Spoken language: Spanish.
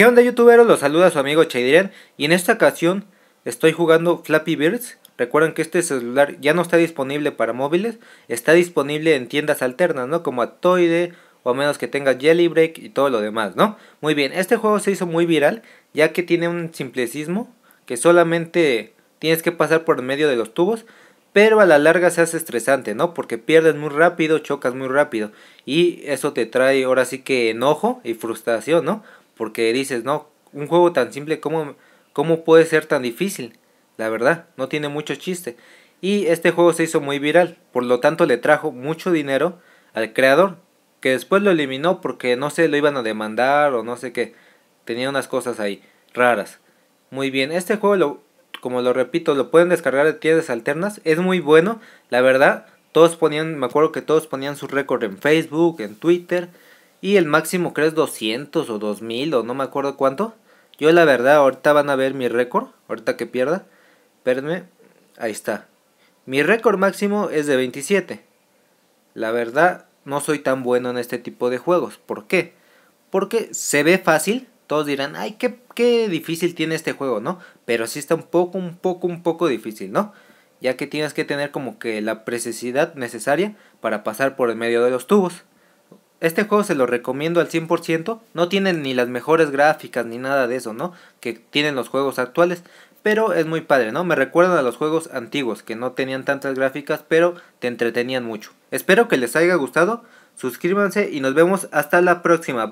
¿Qué onda youtuberos? Los saluda su amigo Cheidiren y en esta ocasión estoy jugando Flappy Birds. Recuerden que este celular ya no está disponible para móviles, está disponible en tiendas alternas, ¿no? Como Atoide o a menos que tengas Jelly Break y todo lo demás, ¿no? Muy bien, este juego se hizo muy viral ya que tiene un simplecismo que solamente tienes que pasar por medio de los tubos, pero a la larga se hace estresante, ¿no? Porque pierdes muy rápido, chocas muy rápido y eso te trae ahora sí que enojo y frustración, ¿no? Porque dices, no, un juego tan simple, ¿cómo, cómo puede ser tan difícil? La verdad, no tiene mucho chiste. Y este juego se hizo muy viral, por lo tanto le trajo mucho dinero al creador, que después lo eliminó porque no sé, lo iban a demandar o no sé qué. Tenía unas cosas ahí raras. Muy bien, este juego, lo, como lo repito, lo pueden descargar de tiendas alternas. Es muy bueno, la verdad. Todos ponían, me acuerdo que todos ponían su récord en Facebook, en Twitter. Y el máximo ¿crees? es 200 o 2000 o no me acuerdo cuánto. Yo la verdad, ahorita van a ver mi récord. Ahorita que pierda. Espérenme. Ahí está. Mi récord máximo es de 27. La verdad, no soy tan bueno en este tipo de juegos. ¿Por qué? Porque se ve fácil. Todos dirán, ay, qué, qué difícil tiene este juego, ¿no? Pero sí está un poco, un poco, un poco difícil, ¿no? Ya que tienes que tener como que la precisidad necesaria para pasar por el medio de los tubos. Este juego se lo recomiendo al 100%, no tiene ni las mejores gráficas ni nada de eso, ¿no? Que tienen los juegos actuales, pero es muy padre, ¿no? Me recuerdan a los juegos antiguos que no tenían tantas gráficas, pero te entretenían mucho. Espero que les haya gustado, suscríbanse y nos vemos hasta la próxima.